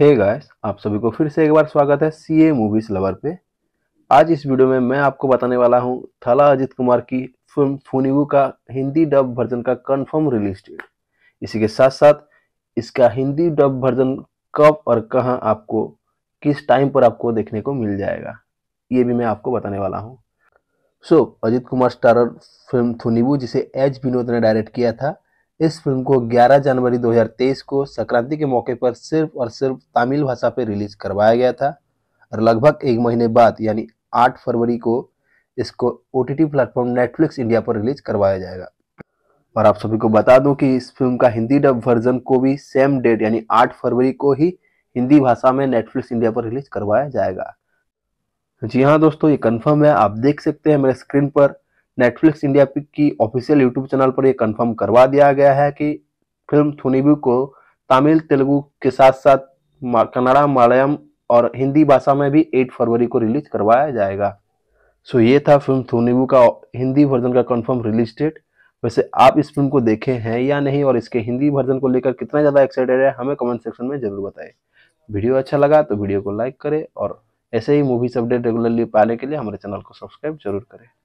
हे hey guys आप सभी को फिर से एक बार स्वागत है सी ए मूवीज लवर पे आज इस वीडियो में मैं आपको बताने वाला हूं थाला अजित कुमार की फिल्म फूनिगू का हिंदी डब वर्जन का कंफर्म रिलीज डेट इसी के साथ साथ इसका हिंदी डब वर्जन कब और कहां आपको किस टाइम पर आपको देखने को मिल जाएगा ये भी मैं आपको बताने वाला हूँ so so, Ajith Kumar starrer film Thunivu जिसे एच विनोद ने डायरेक्ट किया था इस फिल्म को 11 जनवरी 2023 को संक्रांति के मौके पर सिर्फ और सिर्फ तमिल भाषा पर रिलीज करवाया गया था और लगभग एक महीने बाद यानी 8 फरवरी को इसको O T T platform Netflix India पर रिलीज करवाया जाएगा और आप सभी को बता दूं कि इस फिल्म का हिंदी डब वर्जन को भी सेम डेट यानी 8 फरवरी को ही हिंदी भाषा में नेटफ्लिक्स इंडिया पर रिलीज करवाया जाएगा जी हाँ दोस्तों ये कंफर्म है आप देख सकते हैं मेरे स्क्रीन पर नेटफ्लिक्स इंडिया की ऑफिशियल यूट्यूब चैनल पर यह कंफर्म करवा दिया गया है कि फिल्म थुनिबू को तमिल तेलुगु के साथ साथ कन्नड़ा मलयालम और हिंदी भाषा में भी 8 फरवरी को रिलीज करवाया जाएगा सो ये था फिल्म थुनिबू का हिंदी वर्जन का कन्फर्म रिलीज डेट वैसे आप इस फिल्म को देखे हैं या नहीं और इसके हिंदी वर्जन को लेकर कितना ज़्यादा एक्साइटेड है हमें कमेंट सेक्शन में ज़रूर बताएं वीडियो अच्छा लगा तो वीडियो को लाइक करें और ऐसे ही मूवीज अपडेट रेगुलरली पाने के लिए हमारे चैनल को सब्सक्राइब जरूर करें